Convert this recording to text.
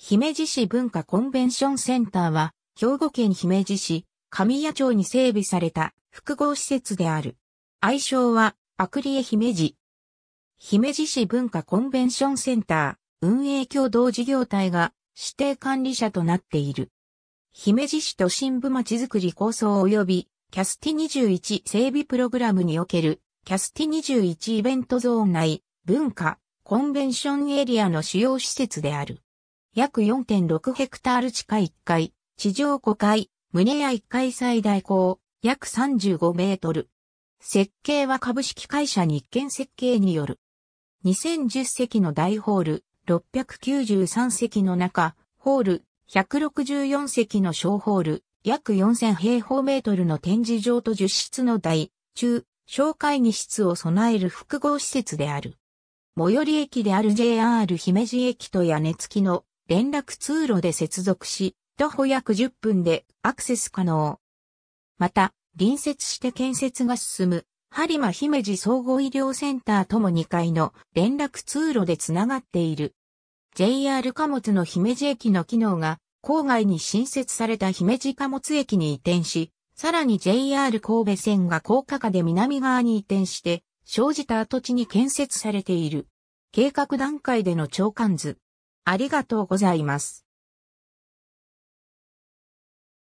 姫路市文化コンベンションセンターは、兵庫県姫路市、神谷町に整備された複合施設である。愛称は、アクリエ姫路。姫路市文化コンベンションセンター、運営共同事業体が指定管理者となっている。姫路市都心部まちづくり構想及び、キャスティ21整備プログラムにおける、キャスティ21イベントゾーン内、文化、コンベンションエリアの主要施設である。約4.6ヘクタール地下1階、地上5階、胸屋1階最大高、約35メートル。設計は株式会社日建設計による。2010席の大ホール、693席の中、ホール、164席の小ホール、約4000平方メートルの展示場と10室の大、中、小会議室を備える複合施設である。最寄り駅である JR 姫路駅と屋根付きの連絡通路で接続し、徒歩約10分でアクセス可能。また、隣接して建設が進む、播磨姫路総合医療センターとも2階の連絡通路でつながっている。JR 貨物の姫路駅の機能が、郊外に新設された姫路貨物駅に移転し、さらに JR 神戸線が高架下で南側に移転して、生じた跡地に建設されている。計画段階での長官図。ありがとうございます。